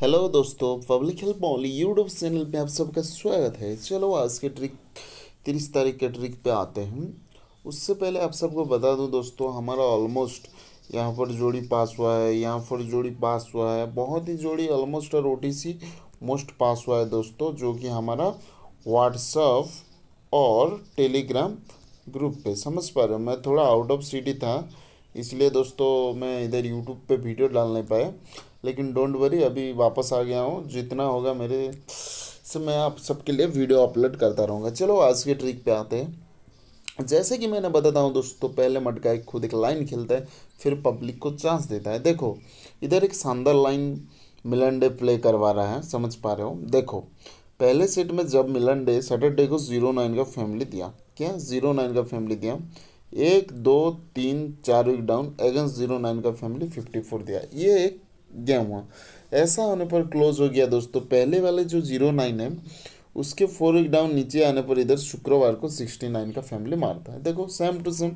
hello दोस्तों public help मॉली YouTube channel पे आप सबका स्वागत है चलो आज के ट्रिक तीस तारीख के ट्रिक पे आते हैं उससे पहले आप सबको बता दूं दोस्तों हमारा ऑलमोस्ट यहाँ पर जोड़ी पास हुआ है यहाँ पर जोड़ी पास हुआ है बहुत ही जोड़ी ऑलमोस्ट और ओ मोस्ट पास हुआ है दोस्तों जो कि हमारा व्हाट्सअप और टेलीग्राम ग्रुप पे समझ पा रहे हो मैं थोड़ा आउट ऑफ सिटी था इसलिए दोस्तों मैं इधर यूट्यूब पे वीडियो डाल नहीं पाया लेकिन डोंट वरी अभी वापस आ गया हूँ जितना होगा मेरे से मैं आप सबके लिए वीडियो अपलोड करता रहूँगा चलो आज के ट्रिक पे आते हैं जैसे कि मैंने बताता हूँ दोस्तों पहले मटका एक खुद एक लाइन खेलता है फिर पब्लिक को चांस देता है देखो इधर एक शानदार लाइन मिलन डे प्ले करवा रहा है समझ पा रहे हो देखो पहले सेट में जब मिलन डे सैटरडे को जीरो नाइन का फैमिली दिया क्या जीरो नाइन का फैमिली दिया एक दो तीन चार week down against zero nine का फैमिली फिफ्टी फोर दिया ये एक गया हुआ ऐसा होने पर क्लोज हो गया दोस्तों पहले वाले जो जीरो नाइन है उसके फोर वीक डाउन नीचे आने पर इधर शुक्रवार को सिक्सटी नाइन का फैमिली मारता है देखो same to same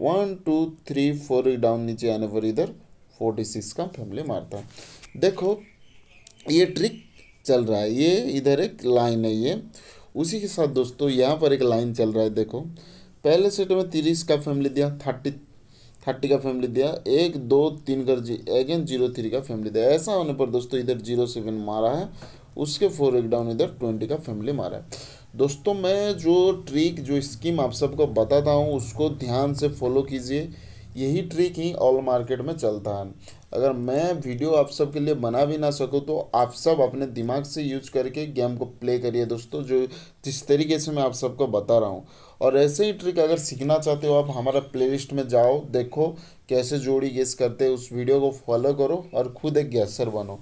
one two three four week down नीचे आने पर इधर फोर्टी सिक्स का फैमिली मारता है देखो ये ट्रिक चल रहा है ये इधर एक लाइन है ये उसी के साथ दोस्तों यहाँ पर एक लाइन चल रहा है देखो पहले सेट में तीस का फैमिली दिया थर्टी थर्टी का फैमिली दिया एक दो तीन जी अगेन जीरो थ्री का फैमिली दिया ऐसा होने पर दोस्तों इधर जीरो सेवन मारा है उसके फोर एक डाउन इधर ट्वेंटी का फैमिली मारा है दोस्तों मैं जो ट्रिक जो स्कीम आप सबको बताता हूँ उसको ध्यान से फॉलो कीजिए यही ट्रिक ही ऑल मार्केट में चलता है अगर मैं वीडियो आप सब के लिए बना भी ना सकूँ तो आप सब अपने दिमाग से यूज करके गेम को प्ले करिए दोस्तों जो जिस तरीके से मैं आप सबको बता रहा हूँ और ऐसे ही ट्रिक अगर सीखना चाहते हो आप हमारा प्लेलिस्ट में जाओ देखो कैसे जोड़ी गेस करते उस वीडियो को फॉलो करो और खुद एक गैसर बनो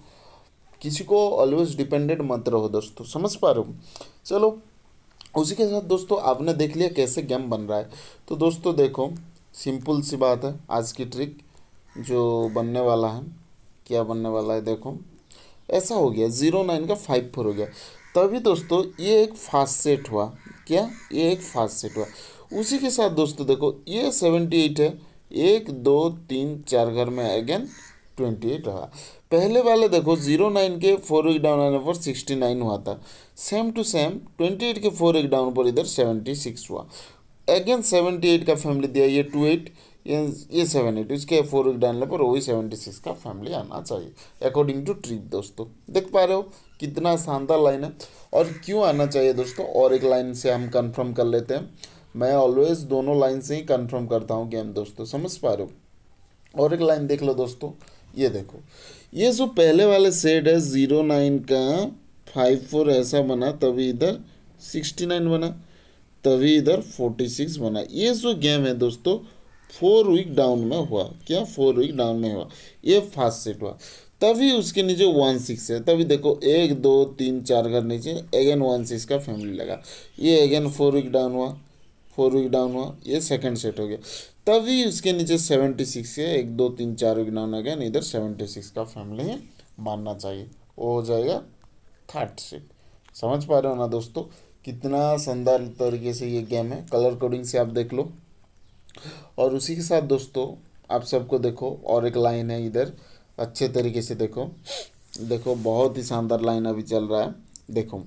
किसी को ऑलवेज डिपेंडेंट मत रहो दोस्तों समझ पा रहे हो चलो उसी के साथ दोस्तों आपने देख लिया कैसे गेम बन रहा है तो दोस्तों देखो सिंपल सी बात है आज की ट्रिक जो बनने वाला है क्या बनने वाला है देखो ऐसा हो गया ज़ीरो नाइन का फाइव फोर हो गया तभी दोस्तों ये एक फास्ट सेट हुआ क्या ये एक फास्ट सेट हुआ उसी के साथ दोस्तों देखो ये सेवेंटी एट है एक दो तीन चार घर में अगेन ट्वेंटी एट रहा पहले वाले देखो जीरो नाइन के फोर एक डाउन आने पर सिक्सटी नाइन हुआ था same to same twenty eight के फोर एक डाउन पर इधर सेवेंटी सिक्स हुआ अगेन सेवेंटी एट का फैमिली दिया ये टू एट ये सेवन एट इसके फोर वीक डालने पर वही सेवेंटी सिक्स का फैमिली आना चाहिए अकॉर्डिंग टू ट्रिप दोस्तों देख पा रहे हो कितना शानदार लाइन है और क्यों आना चाहिए दोस्तों और एक लाइन से हम कंफर्म कर लेते हैं मैं ऑलवेज दोनों लाइन से ही कंफर्म करता हूँ गेम दोस्तों समझ पा रहे हो और एक लाइन देख लो दोस्तों ये देखो ये जो पहले वाले सेट है ज़ीरो नाइन का फाइव फोर ऐसा बना तभी इधर सिक्सटी नाइन बना तभी इधर फोर्टी सिक्स बना ये जो गेम है दोस्तों फोर वीक डाउन में हुआ क्या फोर वीक डाउन में हुआ ये फास्ट सेट हुआ तभी उसके नीचे वन सिक्स है तभी देखो एक दो तीन चार घर नीचे अगेन वन सिक्स का फैमिली लगा ये अगेन फोर वीक डाउन हुआ फोर वीक डाउन हुआ ये सेकंड सेट हो गया तभी उसके नीचे सेवेंटी सिक्स है एक दो तीन चार वीक डाउन अगेन इधर सेवेंटी सिक्स का फैमिली मानना चाहिए वो हो जाएगा थर्ड सेट समझ पा रहे हो ना दोस्तों कितना शानदार तरीके से ये गेम है कलर कोडिंग से आप देख लो और उसी के साथ दोस्तों आप सबको देखो और एक लाइन है इधर अच्छे तरीके से देखो देखो बहुत ही शानदार लाइन अभी चल रहा है देखो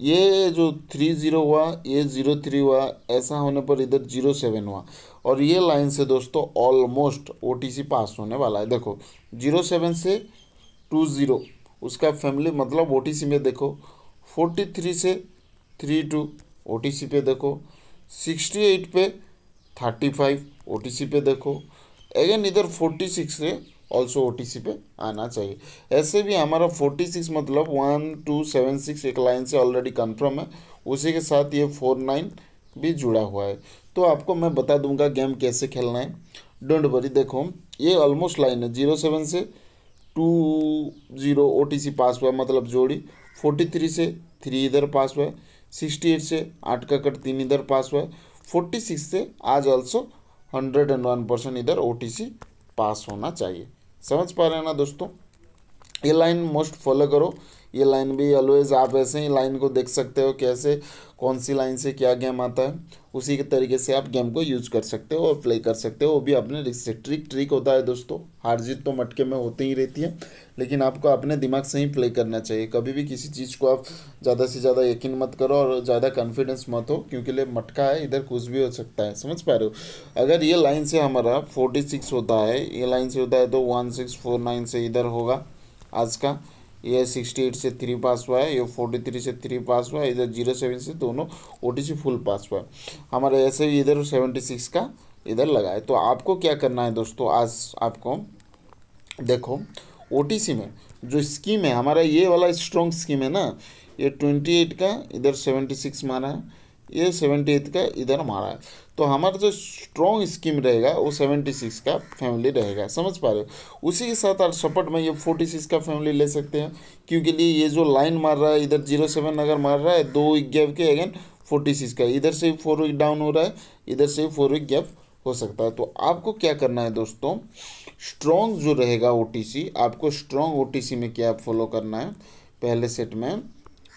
ये जो थ्री ज़ीरो हुआ ये ज़ीरो थ्री हुआ ऐसा होने पर इधर जीरो सेवन हुआ और ये लाइन से दोस्तों ऑलमोस्ट ओ पास होने वाला है देखो जीरो सेवन से टू ज़ीरो उसका फैमिली मतलब ओ में देखो फोर्टी थ्री से थ्री टू ओ पे देखो सिक्सटी एट पे थर्टी फाइव ओ पे देखो अगेन इधर फोर्टी सिक्स है ऑल्सो ओ पे आना चाहिए ऐसे भी हमारा फोर्टी सिक्स मतलब वन टू सेवन सिक्स एक लाइन से ऑलरेडी कंफर्म है उसी के साथ ये फोर नाइन भी जुड़ा हुआ है तो आपको मैं बता दूंगा गेम कैसे खेलना है डोंट वरी देखो ये ऑलमोस्ट लाइन है जीरो सेवन से टू जीरो ओ पास हुआ मतलब जोड़ी फोर्टी थ्री से थ्री इधर पास हुआ है सिक्सटी एट से आठ का कट तीन इधर पास हुआ है फोर्टी सिक्स से आज also hundred and one percent इधर ओ पास होना चाहिए समझ पा रहे हैं ना दोस्तों ये लाइन मोस्ट फॉलो करो ये लाइन भी ऑलवेज आप ऐसे ही लाइन को देख सकते हो कैसे कौन सी लाइन से क्या गेम आता है उसी के तरीके से आप गेम को यूज कर सकते हो और प्ले कर सकते हो वो भी अपने रिस्क से ट्रिक ट्रिक होता है दोस्तों हार जीत तो मटके में होती ही रहती है लेकिन आपको अपने दिमाग से ही प्ले करना चाहिए कभी भी किसी चीज़ को आप ज़्यादा से ज़्यादा यकीन मत करो और ज़्यादा कॉन्फिडेंस मत हो क्योंकि ले मटका है इधर कुछ भी हो सकता है समझ पा रहे हो अगर ये लाइन से हमारा फोर्टी सिक्स होता है ये लाइन से होता है तो वन सिक्स फोर नाइन से इधर होगा आज का ये सिक्सटी एट से थ्री पास हुआ है ये फोर्टी थ्री से थ्री पास हुआ है इधर जीरो सेवन से दोनों ओ फुल पास हुआ है हमारे ऐसे ही इधर सेवेंटी सिक्स का इधर लगा है तो आपको क्या करना है दोस्तों आज आपको देखो ओ में जो स्कीम है हमारा ये वाला स्ट्रॉन्ग स्कीम है ना ये ट्वेंटी एट का इधर सेवेंटी सिक्स मारा है ये सेवेंटी एथ का इधर हमारा है तो हमारा जो स्ट्रॉन्ग स्कीम रहेगा वो सेवेंटी सिक्स का फैमिली रहेगा समझ पा रहे हो उसी के साथ आप सपोर्ट में ये फोर्टी सिक्स का फैमिली ले सकते हैं क्योंकि लिए ये जो लाइन मार रहा है इधर जीरो सेवन अगर मार रहा है दो वीक गैप के अगेन फोर्टी सिक्स का इधर से फोर वीक डाउन हो रहा है इधर से फोर वीक गैप हो सकता है तो आपको क्या करना है दोस्तों स्ट्रॉन्ग जो रहेगा ओ आपको स्ट्रॉन्ग ओ में क्या फॉलो करना है पहले सेट में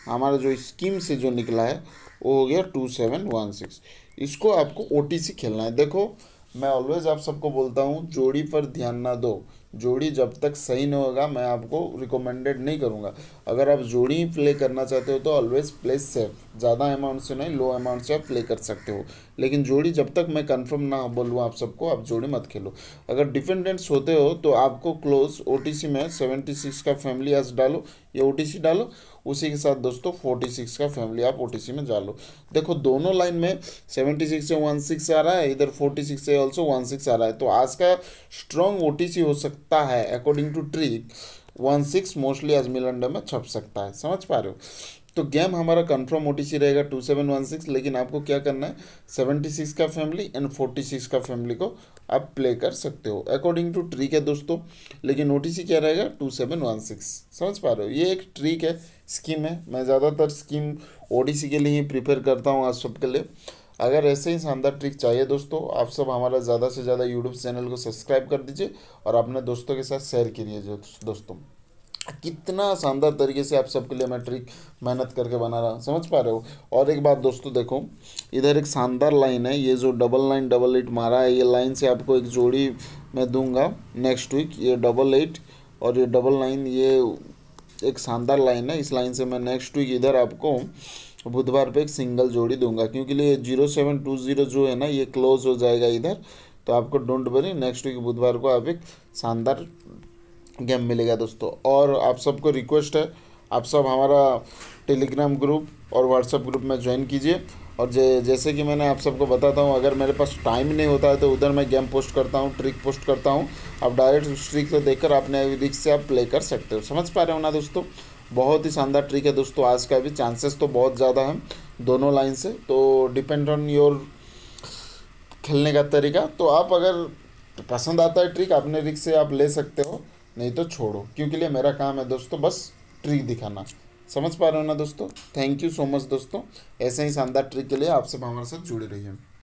हमारा जो स्कीम से जो निकला है वो हो गया टू सेवन वन सिक्स इसको आपको ओ खेलना है देखो मैं ऑलवेज आप सबको बोलता हूँ जोड़ी पर ध्यान ना दो जोड़ी जब तक सही नहीं होगा मैं आपको रिकमेंडेड नहीं करूँगा अगर आप जोड़ी प्ले करना चाहते हो तो ऑलवेज प्ले सेफ ज़्यादा अमाउंट से नहीं लो अमाउंट से आप प्ले कर सकते हो लेकिन जोड़ी जब तक मैं कंफर्म ना बोलूँ आप सबको आप जोड़ी मत खेलो अगर डिपेंडेंट्स होते हो तो आपको क्लोज ओ में सेवेंटी सिक्स का फैमिली आज डालो या ओ डालो उसी के साथ दोस्तों 46 का फैमिली आप ओटीसी में जा लो देखो दोनों लाइन में 76 से 16 आ रहा है इधर 46 से ऑल्सो 16 आ रहा है तो आज का स्ट्रॉन्ग ओटीसी हो सकता है अकॉर्डिंग टू ट्रिक 16 मोस्टली आज अंडा में छप सकता है समझ पा रहे हो तो गेम हमारा कन्फर्म ओ रहेगा टू सेवन वन सिक्स लेकिन आपको क्या करना है सेवेंटी सिक्स का फैमिली एंड फोर्टी सिक्स का फैमिली को आप प्ले कर सकते हो अकॉर्डिंग टू ट्रिक है दोस्तों लेकिन ओ क्या रहेगा टू सेवन वन सिक्स समझ पा रहे हो ये एक ट्रिक है स्कीम है मैं ज़्यादातर स्कीम ओ के लिए ही प्रीफर करता हूँ आप सबके लिए अगर ऐसे ही शानदार ट्रिक चाहिए दोस्तों आप सब हमारा ज़्यादा से ज़्यादा यूट्यूब चैनल को सब्सक्राइब कर दीजिए और अपने दोस्तों के साथ शेयर करिए दोस्तों कितना शानदार तरीके से आप सबके लिए मैं ट्रिक मेहनत करके बना रहा समझ पा रहे हो और एक बात दोस्तों देखो इधर एक शानदार लाइन है ये जो डबल नाइन डबल एट मारा है ये लाइन से आपको एक जोड़ी मैं दूंगा नेक्स्ट वीक ये डबल एट और ये डबल नाइन ये एक शानदार लाइन है इस लाइन से मैं नेक्स्ट वीक इधर आपको बुधवार पर एक सिंगल जोड़ी दूंगा क्योंकि ये जीरो सेवन टू जीरो जो है ना ये क्लोज हो जाएगा इधर तो आपको डोंट वरी नेक्स्ट वीक बुधवार को आप एक शानदार गेम मिलेगा दोस्तों और आप सबको रिक्वेस्ट है आप सब हमारा टेलीग्राम ग्रुप और व्हाट्सएप ग्रुप में ज्वाइन कीजिए और जे, जैसे कि मैंने आप सबको बताता हूँ अगर मेरे पास टाइम नहीं होता है तो उधर मैं गेम पोस्ट करता हूँ ट्रिक पोस्ट करता हूँ आप डायरेक्ट उस ट्रिक को कर अपने रिक से आप प्ले कर सकते हो समझ पा रहे हो ना दोस्तों बहुत ही शानदार ट्रिक है दोस्तों आज का भी चांसेस तो बहुत ज़्यादा है दोनों लाइन से तो डिपेंड ऑन योर खेलने का तरीका तो आप अगर पसंद आता है ट्रिक अपने रिक से आप ले सकते हो नहीं तो छोड़ो क्योंकि लिए मेरा काम है दोस्तों बस ट्रिक दिखाना समझ पा रहे हो ना दोस्तों थैंक यू सो मच दोस्तों ऐसे ही शानदार ट्रिक के लिए आपसे हमारे साथ जुड़े रहिए